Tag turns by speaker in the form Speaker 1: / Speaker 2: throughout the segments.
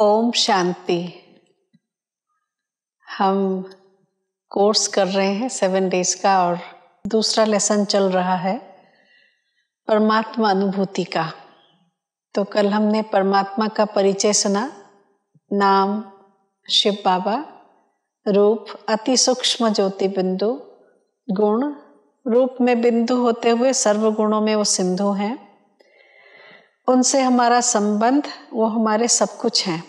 Speaker 1: ओम शांति हम कोर्स कर रहे हैं सेवन डेज का और दूसरा लेसन चल रहा है परमात्मा अनुभूति का तो कल हमने परमात्मा का परिचय सुना नाम शिव बाबा रूप अति सूक्ष्म ज्योति बिंदु गुण रूप में बिंदु होते हुए सर्व गुणों में वो सिंधु हैं उनसे हमारा संबंध वो हमारे सब कुछ हैं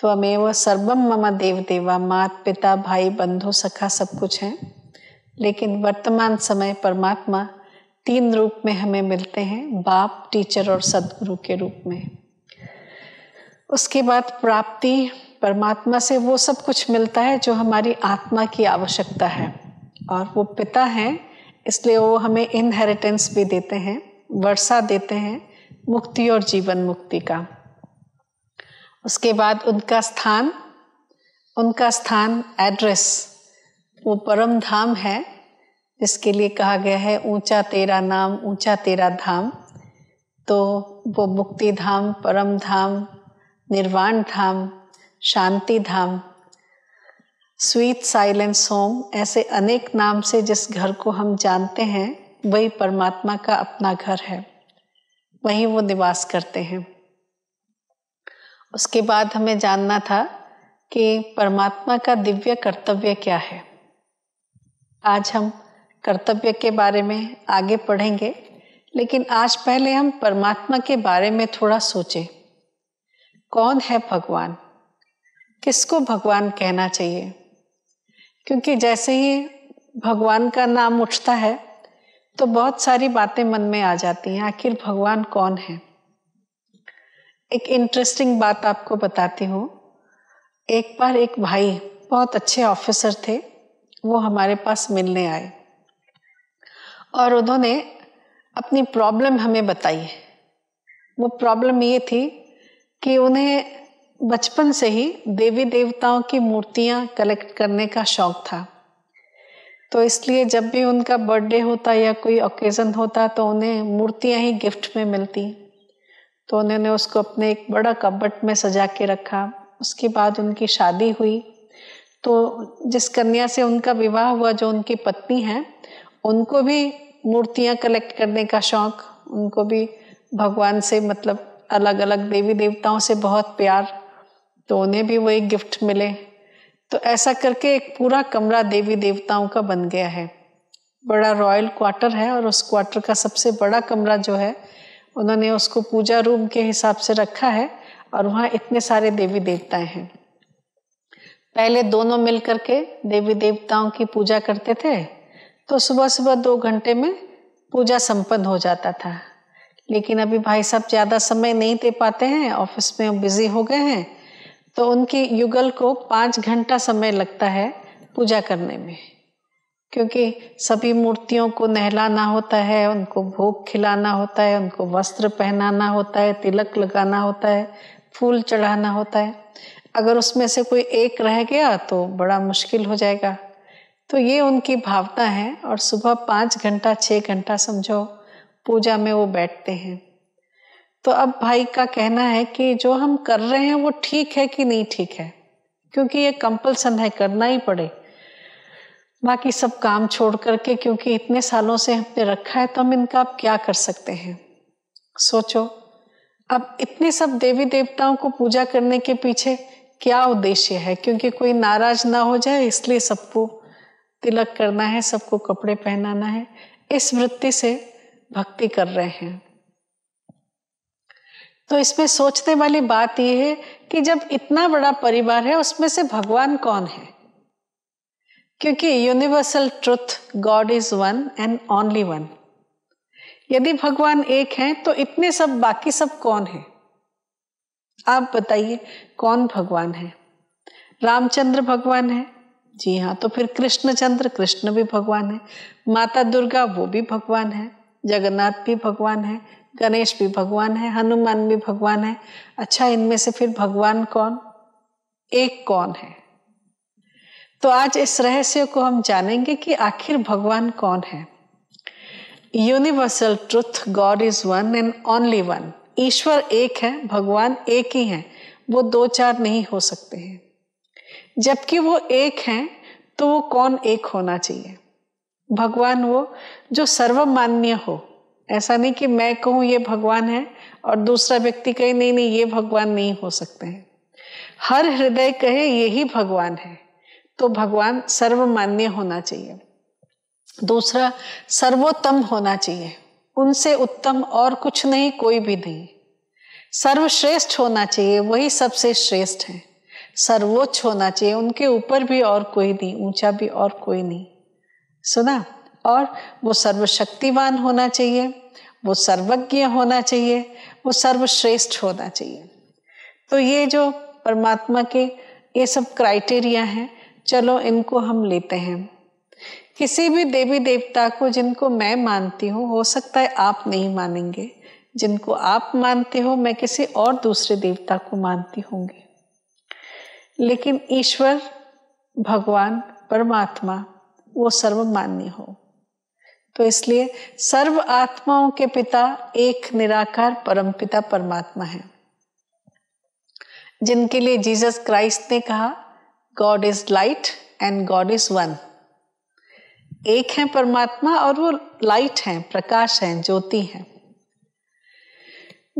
Speaker 1: त्वमेव सर्वम मम देव देवा मात पिता भाई बंधु सखा सब कुछ है लेकिन वर्तमान समय परमात्मा तीन रूप में हमें मिलते हैं बाप टीचर और सदगुरु के रूप में उसके बाद प्राप्ति परमात्मा से वो सब कुछ मिलता है जो हमारी आत्मा की आवश्यकता है और वो पिता हैं इसलिए वो हमें इनहेरिटेंस भी देते हैं वर्षा देते हैं मुक्ति और जीवन मुक्ति का उसके बाद उनका स्थान उनका स्थान एड्रेस वो परम धाम है जिसके लिए कहा गया है ऊंचा तेरा नाम ऊंचा तेरा धाम तो वो मुक्ति धाम परम धाम निर्वाण धाम शांति धाम स्वीट साइलेंस होम ऐसे अनेक नाम से जिस घर को हम जानते हैं वही परमात्मा का अपना घर है वहीं वो निवास करते हैं उसके बाद हमें जानना था कि परमात्मा का दिव्य कर्तव्य क्या है आज हम कर्तव्य के बारे में आगे पढ़ेंगे लेकिन आज पहले हम परमात्मा के बारे में थोड़ा सोचें कौन है भगवान किसको भगवान कहना चाहिए क्योंकि जैसे ही भगवान का नाम उठता है तो बहुत सारी बातें मन में आ जाती हैं आखिर भगवान कौन है एक इंटरेस्टिंग बात आपको बताती हूँ एक बार एक भाई बहुत अच्छे ऑफिसर थे वो हमारे पास मिलने आए और उन्होंने अपनी प्रॉब्लम हमें बताई वो प्रॉब्लम ये थी कि उन्हें बचपन से ही देवी देवताओं की मूर्तियाँ कलेक्ट करने का शौक था तो इसलिए जब भी उनका बर्थडे होता या कोई ओकेज़न होता तो उन्हें मूर्तियाँ ही गिफ्ट में मिलती तो उन्होंने उसको अपने एक बड़ा कब्बट में सजा के रखा उसके बाद उनकी शादी हुई तो जिस कन्या से उनका विवाह हुआ जो उनकी पत्नी है उनको भी मूर्तियां कलेक्ट करने का शौक उनको भी भगवान से मतलब अलग अलग देवी देवताओं से बहुत प्यार तो उन्हें भी वही गिफ्ट मिले तो ऐसा करके एक पूरा कमरा देवी देवताओं का बन गया है बड़ा रॉयल क्वार्टर है और उस क्वार्टर का सबसे बड़ा कमरा जो है उन्होंने उसको पूजा रूम के हिसाब से रखा है और वहाँ इतने सारे देवी देवताए हैं पहले दोनों मिलकर के देवी देवताओं की पूजा करते थे तो सुबह सुबह दो घंटे में पूजा संपन्न हो जाता था लेकिन अभी भाई साहब ज़्यादा समय नहीं दे पाते हैं ऑफिस में बिजी हो गए हैं तो उनकी युगल को पाँच घंटा समय लगता है पूजा करने में क्योंकि सभी मूर्तियों को नहलाना होता है उनको भोग खिलाना होता है उनको वस्त्र पहनाना होता है तिलक लगाना होता है फूल चढ़ाना होता है अगर उसमें से कोई एक रह गया तो बड़ा मुश्किल हो जाएगा तो ये उनकी भावना है और सुबह पाँच घंटा छः घंटा समझो पूजा में वो बैठते हैं तो अब भाई का कहना है कि जो हम कर रहे हैं वो ठीक है कि नहीं ठीक है क्योंकि ये कंपल्सन है करना ही पड़े बाकी सब काम छोड़ करके क्योंकि इतने सालों से हमने रखा है तो हम इनका अब क्या कर सकते हैं सोचो अब इतने सब देवी देवताओं को पूजा करने के पीछे क्या उद्देश्य है क्योंकि कोई नाराज ना हो जाए इसलिए सबको तिलक करना है सबको कपड़े पहनाना है इस वृत्ति से भक्ति कर रहे हैं तो इसमें सोचने वाली बात यह है कि जब इतना बड़ा परिवार है उसमें से भगवान कौन है क्योंकि universal truth God is one and only one यदि भगवान एक है तो इतने सब बाकी सब कौन है आप बताइए कौन भगवान है रामचंद्र भगवान है जी हाँ तो फिर कृष्णचंद्र कृष्ण भी भगवान है माता दुर्गा वो भी भगवान है जगन्नाथ भी भगवान है गणेश भी भगवान है हनुमान भी भगवान है अच्छा इनमें से फिर भगवान कौन एक कौन है तो आज इस रहस्य को हम जानेंगे कि आखिर भगवान कौन है universal truth God is one and only one ईश्वर एक है भगवान एक ही है वो दो चार नहीं हो सकते हैं जबकि वो एक हैं तो वो कौन एक होना चाहिए भगवान वो जो सर्वमान्य हो ऐसा नहीं कि मैं कहूँ ये भगवान है और दूसरा व्यक्ति कहे नहीं नहीं ये भगवान नहीं हो सकते हैं हर हृदय कहे यही भगवान है तो भगवान सर्वमान्य होना चाहिए दूसरा सर्वोत्तम होना चाहिए उनसे उत्तम और कुछ नहीं कोई भी नहीं सर्वश्रेष्ठ होना चाहिए वही सबसे श्रेष्ठ है सर्वोच्च होना चाहिए उनके ऊपर भी और कोई नहीं ऊंचा भी और कोई नहीं सुना और वो सर्वशक्तिवान होना चाहिए वो सर्वज्ञ होना चाहिए वो सर्वश्रेष्ठ होना चाहिए तो ये जो परमात्मा के ये सब क्राइटेरिया हैं चलो इनको हम लेते हैं किसी भी देवी देवता को जिनको मैं मानती हूँ हो सकता है आप नहीं मानेंगे जिनको आप मानते हो मैं किसी और दूसरे देवता को मानती होंगी लेकिन ईश्वर भगवान परमात्मा वो सर्वमान्य हो तो इसलिए सर्व आत्माओं के पिता एक निराकार परमपिता परमात्मा है जिनके लिए जीसस क्राइस्ट ने कहा God is light and God is one एक है परमात्मा और वो लाइट है प्रकाश है ज्योति है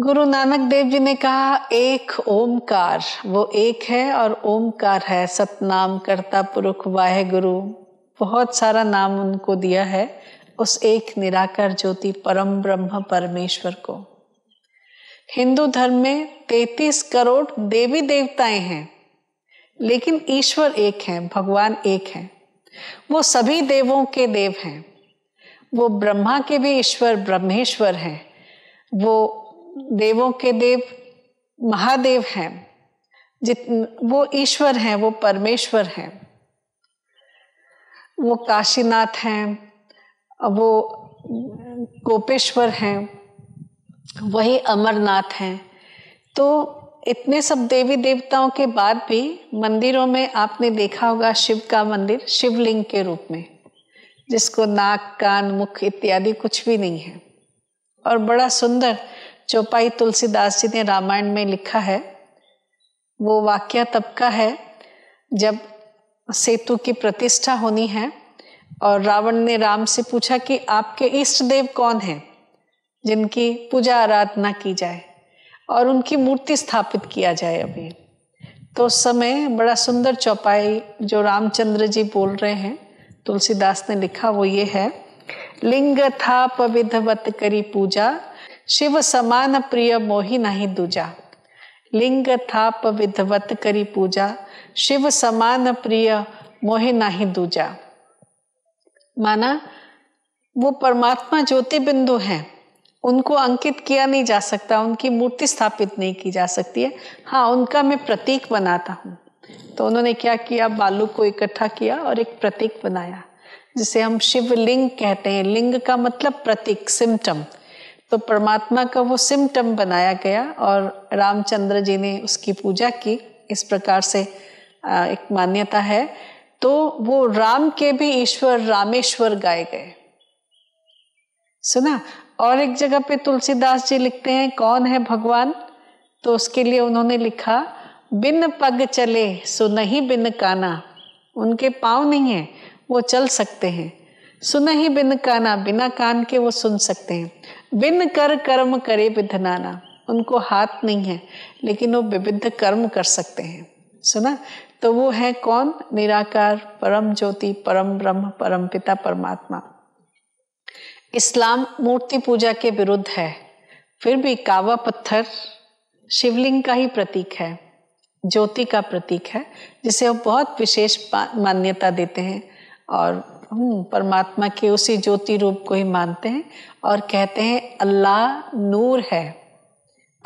Speaker 1: गुरु नानक देव जी ने कहा एक ओमकार वो एक है और ओमकार है सतनाम करता पुरुख वाहे गुरु बहुत सारा नाम उनको दिया है उस एक निराकार ज्योति परम ब्रह्म परमेश्वर को हिंदू धर्म में 33 करोड़ देवी देवताएं हैं लेकिन ईश्वर एक है भगवान एक है वो सभी देवों के देव हैं वो ब्रह्मा के भी ईश्वर ब्रह्मेश्वर हैं वो देवों के देव महादेव हैं जित वो ईश्वर हैं वो परमेश्वर हैं वो काशीनाथ हैं वो गोपेश्वर हैं वही अमरनाथ हैं तो इतने सब देवी देवताओं के बाद भी मंदिरों में आपने देखा होगा शिव का मंदिर शिवलिंग के रूप में जिसको नाक कान मुख इत्यादि कुछ भी नहीं है और बड़ा सुंदर चौपाई तुलसीदास जी ने रामायण में लिखा है वो वाक्य तब का है जब सेतु की प्रतिष्ठा होनी है और रावण ने राम से पूछा कि आपके इष्ट देव कौन है जिनकी पूजा आराधना की जाए और उनकी मूर्ति स्थापित किया जाए अभी तो उस समय बड़ा सुंदर चौपाई जो रामचंद्र जी बोल रहे हैं तुलसीदास ने लिखा वो ये है लिंग था पविधवत करी पूजा शिव समान प्रिय मोहि नहीं दूजा लिंग था पविधवत करी पूजा शिव समान प्रिय मोहि नहीं दूजा माना वो परमात्मा ज्योति बिंदु है उनको अंकित किया नहीं जा सकता उनकी मूर्ति स्थापित नहीं की जा सकती है हाँ उनका मैं प्रतीक बनाता हूँ तो उन्होंने क्या किया बालू को इकट्ठा किया और एक प्रतीक बनाया जिसे हम शिवलिंग कहते हैं लिंग का मतलब प्रतीक सिम्टम तो परमात्मा का वो सिम्टम बनाया गया और रामचंद्र जी ने उसकी पूजा की इस प्रकार से एक मान्यता है तो वो राम के भी ईश्वर रामेश्वर गाए गए सुना और एक जगह पे तुलसीदास जी लिखते हैं कौन है भगवान तो उसके लिए उन्होंने लिखा बिन पग चले सो नहीं बिन काना उनके पाँव नहीं है वो चल सकते हैं सुन ही बिन काना बिना कान के वो सुन सकते हैं बिन कर कर्म करे विधनाना उनको हाथ नहीं है लेकिन वो विविध कर्म कर सकते हैं सुना तो वो है कौन निराकार परम ज्योति परम ब्रह्म परम पिता परमात्मा इस्लाम मूर्ति पूजा के विरुद्ध है फिर भी कावा पत्थर शिवलिंग का ही प्रतीक है ज्योति का प्रतीक है जिसे हम बहुत विशेष मान्यता देते हैं और परमात्मा के उसी ज्योति रूप को ही मानते हैं और कहते हैं अल्लाह नूर है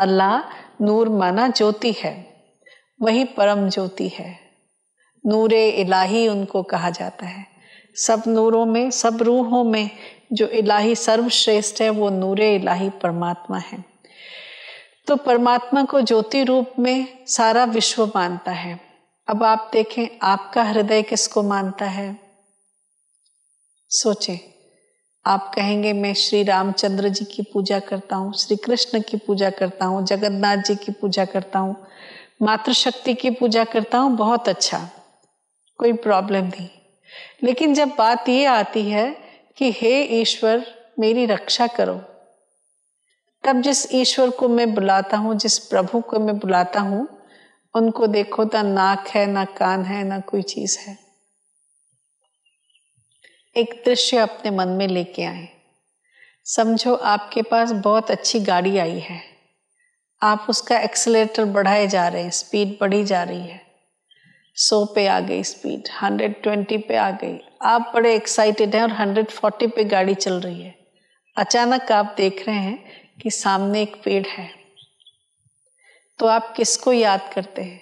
Speaker 1: अल्लाह नूर माना ज्योति है वही परम ज्योति है नूर इलाही उनको कहा जाता है सब नूरों में सब रूहों में जो इलाही सर्वश्रेष्ठ है वो नूरे इलाही परमात्मा है तो परमात्मा को ज्योति रूप में सारा विश्व मानता है अब आप देखें आपका हृदय किसको मानता है सोचें आप कहेंगे मैं श्री रामचंद्र जी की पूजा करता हूँ श्री कृष्ण की पूजा करता हूँ जगन्नाथ जी की पूजा करता हूँ मातृशक्ति की पूजा करता हूँ बहुत अच्छा कोई प्रॉब्लम नहीं लेकिन जब बात ये आती है कि हे ईश्वर मेरी रक्षा करो तब जिस ईश्वर को मैं बुलाता हूँ जिस प्रभु को मैं बुलाता हूँ उनको देखो तो नाक है ना कान है ना कोई चीज है एक दृश्य अपने मन में लेके आए समझो आपके पास बहुत अच्छी गाड़ी आई है आप उसका एक्सलेटर बढ़ाए जा रहे हैं स्पीड बढ़ी जा रही है सौ पे आ गई स्पीड हंड्रेड ट्वेंटी पे आ गई आप बड़े एक्साइटेड हैं और 140 पे गाड़ी चल रही है अचानक आप देख रहे हैं कि सामने एक पेड़ है तो आप किसको याद करते हैं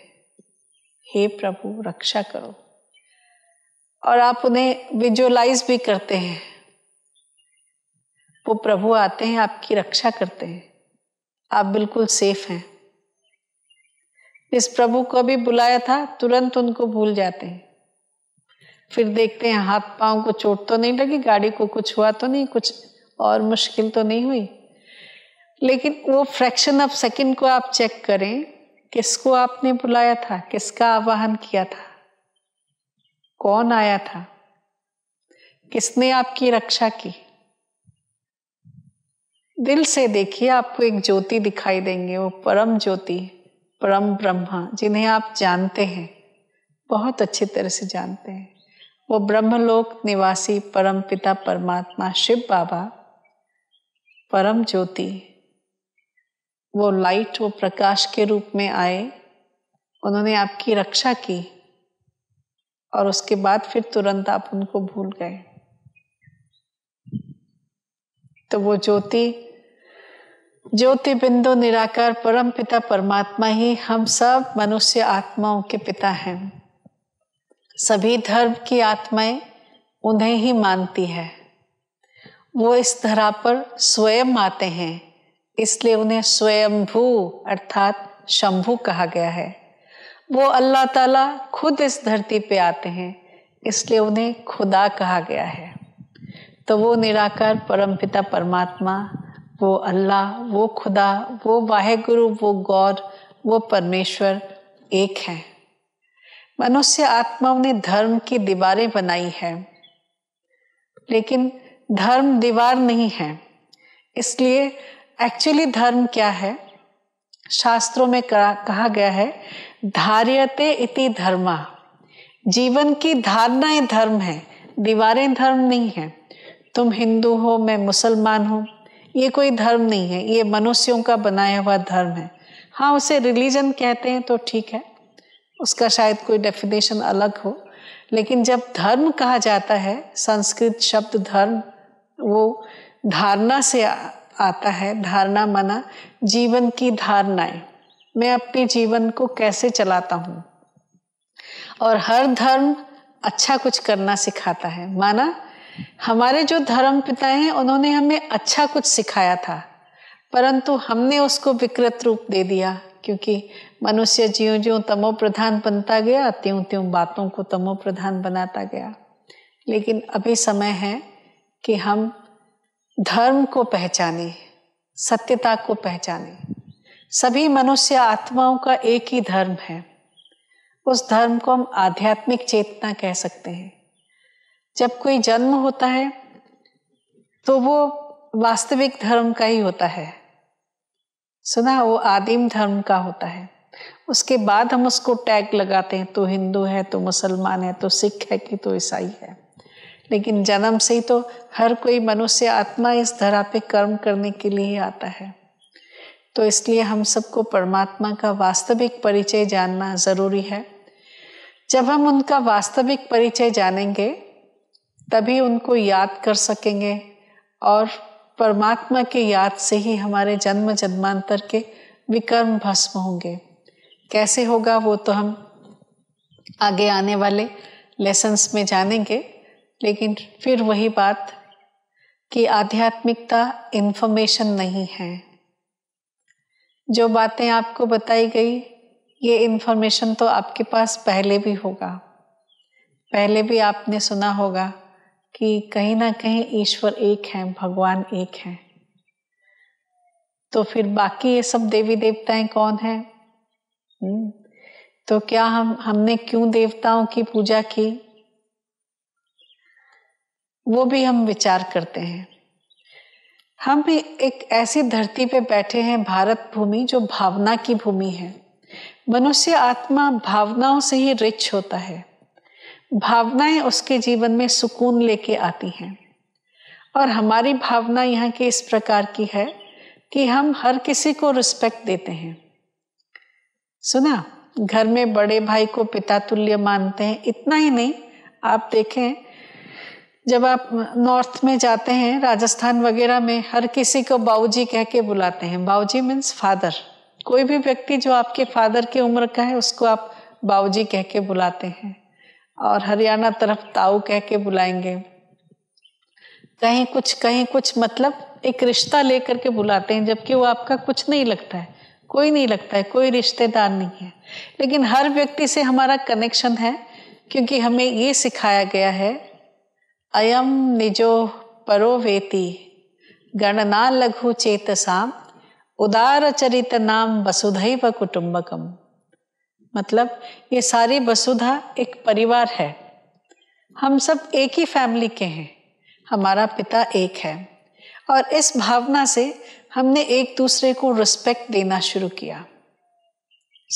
Speaker 1: हे प्रभु रक्षा करो और आप उन्हें विजुअलाइज भी करते हैं वो प्रभु आते हैं आपकी रक्षा करते हैं आप बिल्कुल सेफ हैं इस प्रभु को भी बुलाया था तुरंत उनको भूल जाते हैं फिर देखते हैं हाथ पांव को चोट तो नहीं लगी गाड़ी को कुछ हुआ तो नहीं कुछ और मुश्किल तो नहीं हुई लेकिन वो फ्रैक्शन ऑफ सेकंड को आप चेक करें किसको आपने बुलाया था किसका आवाहन किया था कौन आया था किसने आपकी रक्षा की दिल से देखिए आपको एक ज्योति दिखाई देंगे वो परम ज्योति परम ब्रह्मा जिन्हें आप जानते हैं बहुत अच्छी तरह से जानते हैं वो ब्रह्मलोक निवासी परम पिता परमात्मा शिव बाबा परम ज्योति वो लाइट वो प्रकाश के रूप में आए उन्होंने आपकी रक्षा की और उसके बाद फिर तुरंत आप उनको भूल गए तो वो ज्योति ज्योति बिंदु निराकार परम पिता परमात्मा ही हम सब मनुष्य आत्माओं के पिता हैं सभी धर्म की आत्माएं उन्हें ही मानती है वो इस धरा पर स्वयं आते हैं इसलिए उन्हें स्वयंभू अर्थात शंभू कहा गया है वो अल्लाह ताला खुद इस धरती पे आते हैं इसलिए उन्हें खुदा कहा गया है तो वो निराकार परमपिता परमात्मा वो अल्लाह वो खुदा वो वाहे गुरु वो गौर वो परमेश्वर एक हैं मनुष्य आत्माओं ने धर्म की दीवारें बनाई है लेकिन धर्म दीवार नहीं है इसलिए एक्चुअली धर्म क्या है शास्त्रों में कहा गया है धार्यते इति धर्मा जीवन की धारणाएं धर्म है दीवारें धर्म नहीं है तुम हिंदू हो मैं मुसलमान हूं ये कोई धर्म नहीं है ये मनुष्यों का बनाया हुआ धर्म है हाँ उसे रिलीजन कहते हैं तो ठीक है उसका शायद कोई डेफिनेशन अलग हो लेकिन जब धर्म कहा जाता है संस्कृत शब्द धर्म वो धारणा से आता है धारणा मना जीवन की धारणाएं मैं अपने जीवन को कैसे चलाता हूँ और हर धर्म अच्छा कुछ करना सिखाता है माना हमारे जो धर्म पिता हैं उन्होंने हमें अच्छा कुछ सिखाया था परंतु हमने उसको विकृत रूप दे दिया क्योंकि मनुष्य ज्यो ज्यों तमो प्रधान बनता गया त्यों त्यों बातों को तमो प्रधान बनाता गया लेकिन अभी समय है कि हम धर्म को पहचाने सत्यता को पहचाने सभी मनुष्य आत्माओं का एक ही धर्म है उस धर्म को हम आध्यात्मिक चेतना कह सकते हैं जब कोई जन्म होता है तो वो वास्तविक धर्म का ही होता है सुना वो आदिम धर्म का होता है उसके बाद हम उसको टैग लगाते हैं तो हिंदू है तो मुसलमान है तो सिख है कि तो ईसाई है लेकिन जन्म से ही तो हर कोई मनुष्य आत्मा इस धरा पे कर्म करने के लिए ही आता है तो इसलिए हम सबको परमात्मा का वास्तविक परिचय जानना ज़रूरी है जब हम उनका वास्तविक परिचय जानेंगे तभी उनको याद कर सकेंगे और परमात्मा के याद से ही हमारे जन्म जन्मांतर के विकर्म भस्म होंगे कैसे होगा वो तो हम आगे आने वाले लेसन्स में जानेंगे लेकिन फिर वही बात कि आध्यात्मिकता इन्फॉर्मेशन नहीं है जो बातें आपको बताई गई ये इन्फॉर्मेशन तो आपके पास पहले भी होगा पहले भी आपने सुना होगा कि कहीं ना कहीं ईश्वर एक है भगवान एक है तो फिर बाकी ये सब देवी देवताएं कौन है हम्म। तो क्या हम हमने क्यों देवताओं की पूजा की वो भी हम विचार करते हैं हम भी एक ऐसी धरती पे बैठे हैं भारत भूमि जो भावना की भूमि है मनुष्य आत्मा भावनाओं से ही रिच होता है भावनाएं उसके जीवन में सुकून लेके आती हैं और हमारी भावना यहाँ की इस प्रकार की है कि हम हर किसी को रिस्पेक्ट देते हैं सुना घर में बड़े भाई को पिता तुल्य मानते हैं इतना ही नहीं आप देखें जब आप नॉर्थ में जाते हैं राजस्थान वगैरह में हर किसी को बाऊजी कह के बुलाते हैं बाऊजी मीन्स फादर कोई भी व्यक्ति जो आपके फादर की उम्र का है उसको आप बाऊजी कह के बुलाते हैं और हरियाणा तरफ ताऊ कह के बुलाएंगे कहीं कुछ कहीं कुछ मतलब एक रिश्ता लेकर के बुलाते हैं जबकि वो आपका कुछ नहीं लगता है कोई नहीं लगता है कोई रिश्तेदार नहीं है लेकिन हर व्यक्ति से हमारा कनेक्शन है क्योंकि हमें ये सिखाया गया है अयम निजो परोवेति गणना लघु चेतसाम उदार चरित नाम वसुधैव कुटुंबकम मतलब ये सारी वसुधा एक परिवार है हम सब एक ही फैमिली के हैं हमारा पिता एक है और इस भावना से हमने एक दूसरे को रिस्पेक्ट देना शुरू किया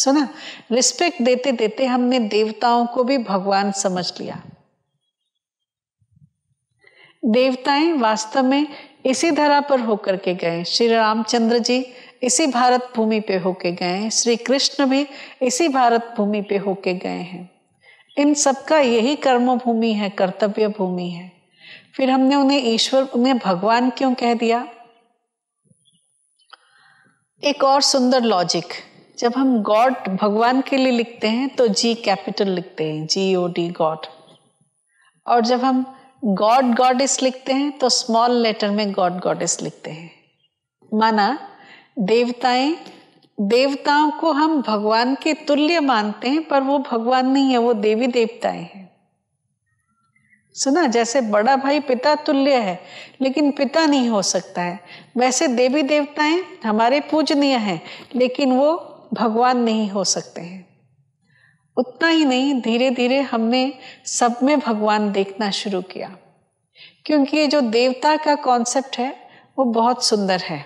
Speaker 1: सुना रिस्पेक्ट देते देते हमने देवताओं को भी भगवान समझ लिया देवताएं वास्तव में इसी धरा पर होकर के गए श्री रामचंद्र जी इसी भारत भूमि पे होके गए हैं श्री कृष्ण भी इसी भारत भूमि पे होके गए हैं इन सबका यही कर्म भूमि है कर्तव्य भूमि है फिर हमने उन्हें ईश्वर उन्हें भगवान क्यों कह दिया एक और सुंदर लॉजिक जब हम गॉड भगवान के लिए लिखते हैं तो जी कैपिटल लिखते हैं जी ओ डी गॉड और जब हम गॉड गॉडेस लिखते हैं तो स्मॉल लेटर में गॉड गॉडेस लिखते हैं माना देवताएं देवताओं को हम भगवान के तुल्य मानते हैं पर वो भगवान नहीं है वो देवी देवताएं हैं सुना जैसे बड़ा भाई पिता तुल्य है लेकिन पिता नहीं हो सकता है वैसे देवी देवताएं हमारे पूजनीय हैं लेकिन वो भगवान नहीं हो सकते हैं उतना ही नहीं धीरे धीरे हमने सब में भगवान देखना शुरू किया क्योंकि ये जो देवता का कॉन्सेप्ट है वो बहुत सुंदर है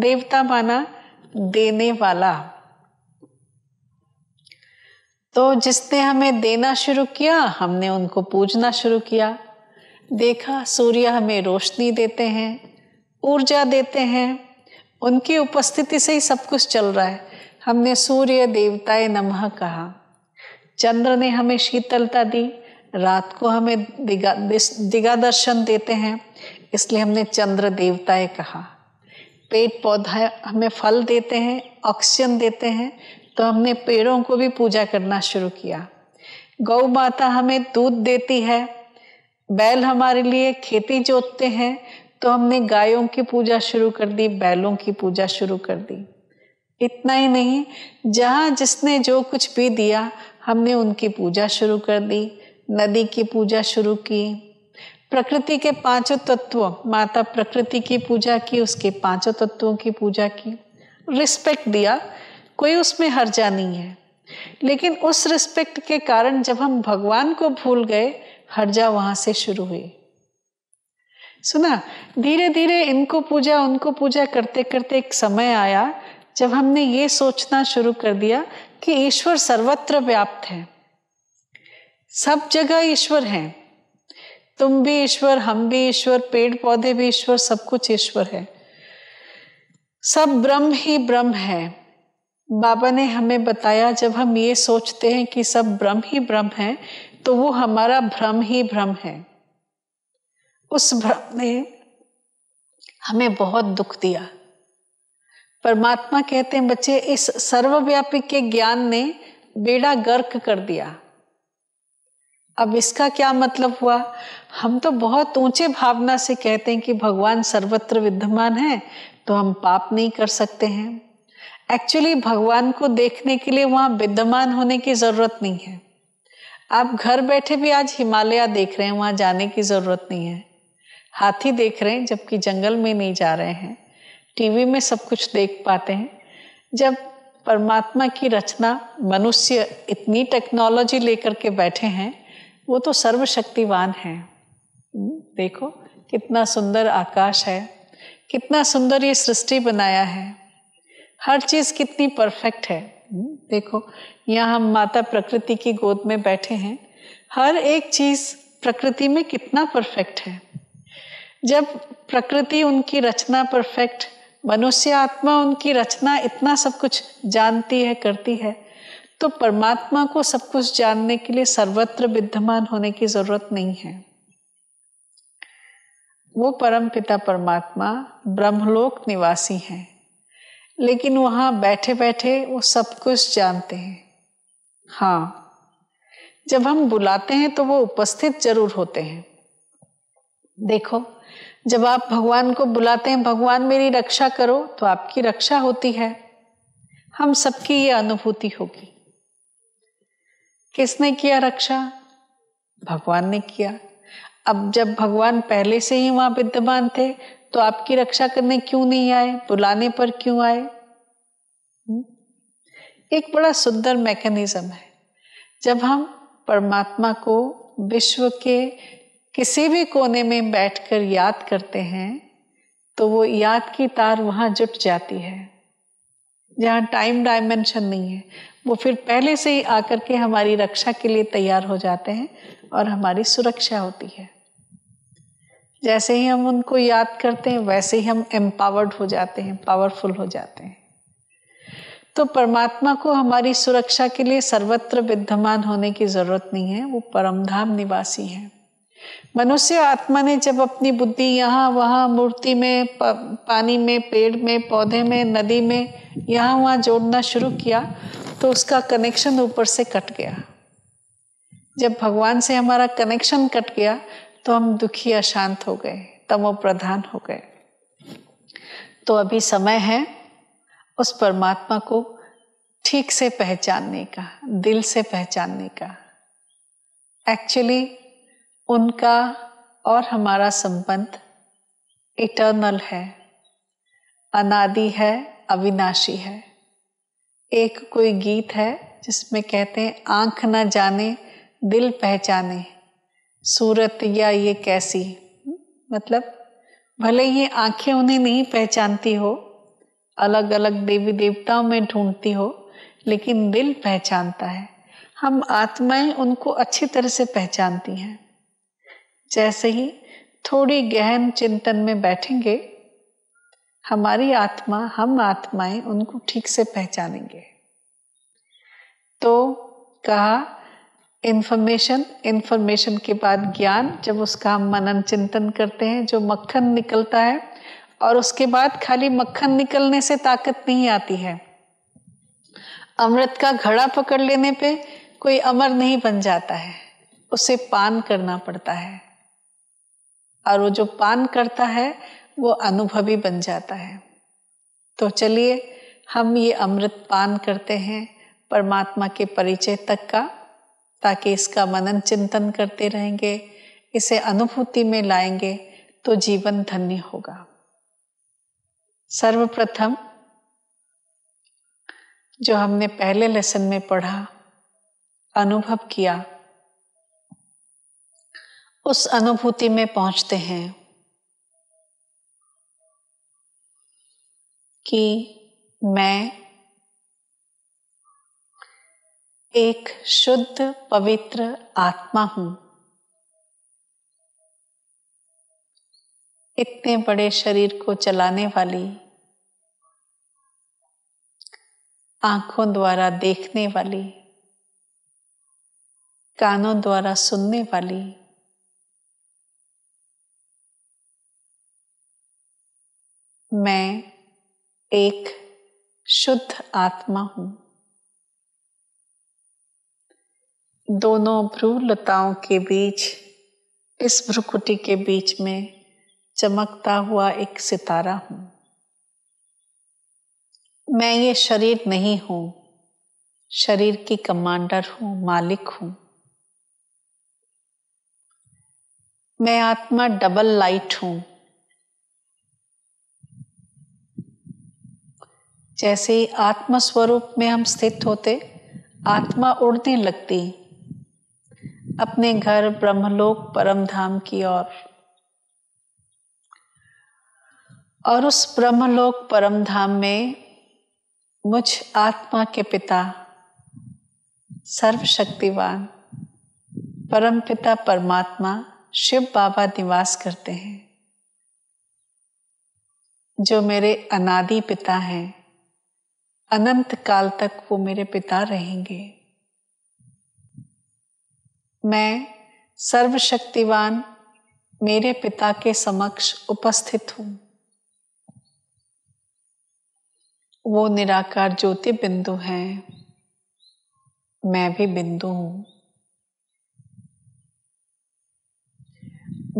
Speaker 1: देवता माना देने वाला तो जिसने हमें देना शुरू किया हमने उनको पूजना शुरू किया देखा सूर्य हमें रोशनी देते हैं ऊर्जा देते हैं उनकी उपस्थिति से ही सब कुछ चल रहा है हमने सूर्य देवताए नमः कहा चंद्र ने हमें शीतलता दी रात को हमें दिगा दिगा दर्शन देते हैं इसलिए हमने चंद्र देवताए कहा पेड़ पौधा हमें फल देते हैं ऑक्सीजन देते हैं तो हमने पेड़ों को भी पूजा करना शुरू किया गौ माता हमें दूध देती है बैल हमारे लिए खेती जोतते हैं तो हमने गायों की पूजा शुरू कर दी बैलों की पूजा शुरू कर दी इतना ही नहीं जहाँ जिसने जो कुछ भी दिया हमने उनकी पूजा शुरू कर दी नदी की पूजा शुरू की प्रकृति के पांचों तत्व माता प्रकृति की पूजा की उसके पांचों तत्वों की पूजा की रिस्पेक्ट दिया कोई उसमें हर्जा नहीं है लेकिन उस रिस्पेक्ट के कारण जब हम भगवान को भूल गए हर्जा वहां से शुरू हुई सुना धीरे धीरे इनको पूजा उनको पूजा करते करते एक समय आया जब हमने ये सोचना शुरू कर दिया कि ईश्वर सर्वत्र व्याप्त है सब जगह ईश्वर है तुम भी ईश्वर हम भी ईश्वर पेड़ पौधे भी ईश्वर सब कुछ ईश्वर है सब ब्रह्म ही ब्रह्म है बाबा ने हमें बताया जब हम ये सोचते हैं कि सब ब्रह्म ही ब्रह्म है तो वो हमारा भ्रम ही भ्रम है उस भ्रम ने हमें बहुत दुख दिया परमात्मा कहते हैं बच्चे इस सर्वव्यापी के ज्ञान ने बेड़ा गर्क कर दिया अब इसका क्या मतलब हुआ हम तो बहुत ऊंचे भावना से कहते हैं कि भगवान सर्वत्र विद्यमान है तो हम पाप नहीं कर सकते हैं एक्चुअली भगवान को देखने के लिए वहाँ विद्यमान होने की ज़रूरत नहीं है आप घर बैठे भी आज हिमालय देख रहे हैं वहां जाने की ज़रूरत नहीं है हाथी देख रहे हैं जबकि जंगल में नहीं जा रहे हैं टीवी में सब कुछ देख पाते हैं जब परमात्मा की रचना मनुष्य इतनी टेक्नोलॉजी लेकर के बैठे हैं वो तो सर्वशक्तिवान है देखो कितना सुंदर आकाश है कितना सुंदर ये सृष्टि बनाया है हर चीज़ कितनी परफेक्ट है देखो यहाँ हम माता प्रकृति की गोद में बैठे हैं हर एक चीज़ प्रकृति में कितना परफेक्ट है जब प्रकृति उनकी रचना परफेक्ट मनुष्य आत्मा उनकी रचना इतना सब कुछ जानती है करती है तो परमात्मा को सब कुछ जानने के लिए सर्वत्र विद्यमान होने की जरूरत नहीं है वो परम पिता परमात्मा ब्रह्मलोक निवासी हैं लेकिन वहां बैठे बैठे वो सब कुछ जानते हैं हाँ जब हम बुलाते हैं तो वो उपस्थित जरूर होते हैं देखो जब आप भगवान को बुलाते हैं भगवान मेरी रक्षा करो तो आपकी रक्षा होती है हम सबकी ये अनुभूति होगी किसने किया रक्षा भगवान ने किया अब जब भगवान पहले से ही वहां विद्यमान थे तो आपकी रक्षा करने क्यों नहीं आए बुलाने पर क्यों आए हम्म? एक बड़ा सुंदर मैकेनिज्म है जब हम परमात्मा को विश्व के किसी भी कोने में बैठकर याद करते हैं तो वो याद की तार वहां जुट जाती है जहां टाइम डायमेंशन नहीं है वो फिर पहले से ही आकर के हमारी रक्षा के लिए तैयार हो जाते हैं और हमारी सुरक्षा होती है जैसे ही हम उनको याद करते हैं वैसे ही हम एम्पावर्ड हो जाते हैं पावरफुल हो जाते हैं तो परमात्मा को हमारी सुरक्षा के लिए सर्वत्र विद्यमान होने की जरूरत नहीं है वो परमधाम निवासी है मनुष्य आत्मा ने जब अपनी बुद्धि यहाँ वहाँ मूर्ति में पानी में पेड़ में पौधे में नदी में यहाँ वहाँ जोड़ना शुरू किया तो उसका कनेक्शन ऊपर से कट गया जब भगवान से हमारा कनेक्शन कट गया तो हम दुखी अशांत हो गए तमो प्रधान हो गए तो अभी समय है उस परमात्मा को ठीक से पहचानने का दिल से पहचानने का एक्चुअली उनका और हमारा संबंध इटर्नल है अनादि है अविनाशी है एक कोई गीत है जिसमें कहते हैं आंख ना जाने दिल पहचाने सूरत या ये कैसी मतलब भले ये आंखें उन्हें नहीं पहचानती हो अलग अलग देवी देवताओं में ढूंढती हो लेकिन दिल पहचानता है हम आत्माएं उनको अच्छी तरह से पहचानती हैं जैसे ही थोड़ी गहन चिंतन में बैठेंगे हमारी आत्मा हम आत्माएं उनको ठीक से पहचानेंगे तो कहा इन्फॉर्मेशन इन्फॉर्मेशन के बाद ज्ञान जब उसका हम मनन चिंतन करते हैं जो मक्खन निकलता है और उसके बाद खाली मक्खन निकलने से ताकत नहीं आती है अमृत का घड़ा पकड़ लेने पे कोई अमर नहीं बन जाता है उसे पान करना पड़ता है और वो जो पान करता है वो अनुभवी बन जाता है तो चलिए हम ये अमृत पान करते हैं परमात्मा के परिचय तक का ताकि इसका मनन चिंतन करते रहेंगे इसे अनुभूति में लाएंगे तो जीवन धन्य होगा सर्वप्रथम जो हमने पहले लेसन में पढ़ा अनुभव किया उस अनुभूति में पहुंचते हैं कि मैं एक शुद्ध पवित्र आत्मा हूं इतने बड़े शरीर को चलाने वाली आंखों द्वारा देखने वाली कानों द्वारा सुनने वाली मैं एक शुद्ध आत्मा हूं दोनों भ्रू लताओं के बीच इस भ्रुकुटी के बीच में चमकता हुआ एक सितारा हूं मैं ये शरीर नहीं हूं शरीर की कमांडर हूं मालिक हूं मैं आत्मा डबल लाइट हूं जैसे ही आत्मस्वरूप में हम स्थित होते आत्मा उड़ने लगती अपने घर ब्रह्मलोक परम धाम की ओर और।, उस ब्रह्मलोक परम धाम में मुझ आत्मा के पिता सर्वशक्तिवान परम पिता परमात्मा शिव बाबा निवास करते हैं जो मेरे अनादि पिता हैं अनंत काल तक वो मेरे पिता रहेंगे मैं सर्वशक्तिवान मेरे पिता के समक्ष उपस्थित हूं वो निराकार ज्योति बिंदु है मैं भी बिंदु हूं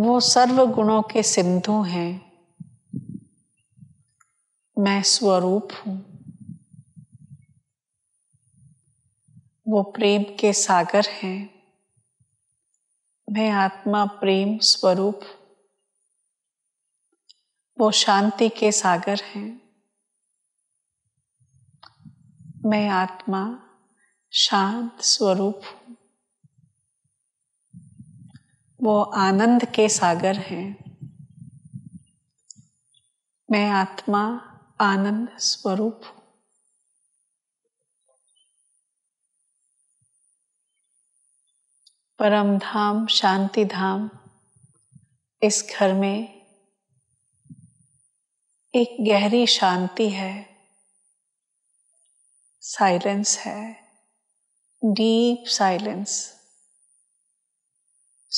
Speaker 1: वो सर्व गुणों के सिंधु हैं मैं स्वरूप हूं वो प्रेम के सागर हैं मैं आत्मा प्रेम स्वरूप वो शांति के सागर हैं मैं आत्मा शांत स्वरूप वो आनंद के सागर हैं मैं आत्मा आनंद स्वरूप हूँ परम धाम शांति धाम इस घर में एक गहरी शांति है साइलेंस है डीप साइलेंस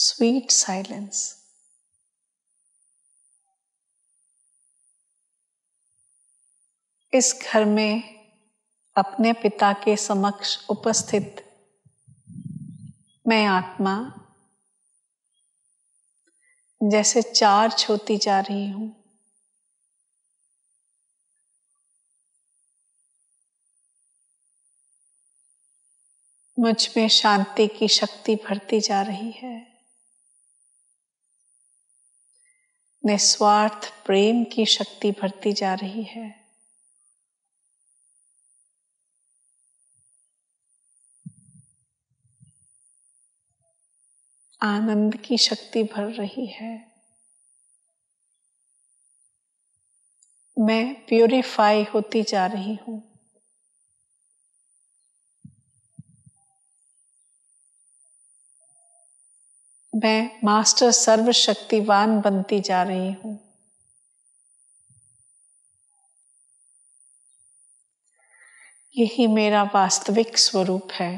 Speaker 1: स्वीट साइलेंस इस घर में अपने पिता के समक्ष उपस्थित मैं आत्मा जैसे चार्ज होती जा रही हूं मुझ में शांति की शक्ति भरती जा रही है निस्वार्थ प्रेम की शक्ति भरती जा रही है आनंद की शक्ति भर रही है मैं प्योरीफाई होती जा रही हूं मैं मास्टर सर्वशक्तिवान बनती जा रही हूं यही मेरा वास्तविक स्वरूप है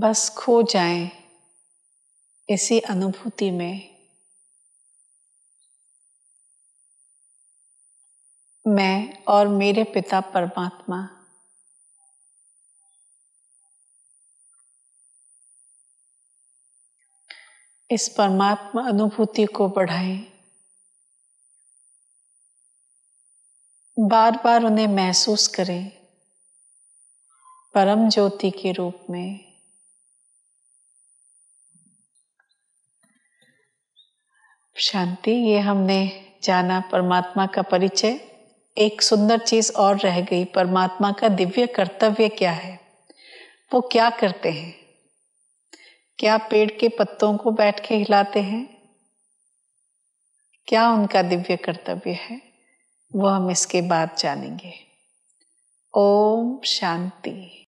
Speaker 1: बस खो जाएं इसी अनुभूति में मैं और मेरे पिता परमात्मा इस परमात्मा अनुभूति को बढ़ाएं बार बार उन्हें महसूस करें परम ज्योति के रूप में शांति ये हमने जाना परमात्मा का परिचय एक सुंदर चीज और रह गई परमात्मा का दिव्य कर्तव्य क्या है वो क्या करते हैं क्या पेड़ के पत्तों को बैठ के हिलाते हैं क्या उनका दिव्य कर्तव्य है वो हम इसके बाद जानेंगे ओम शांति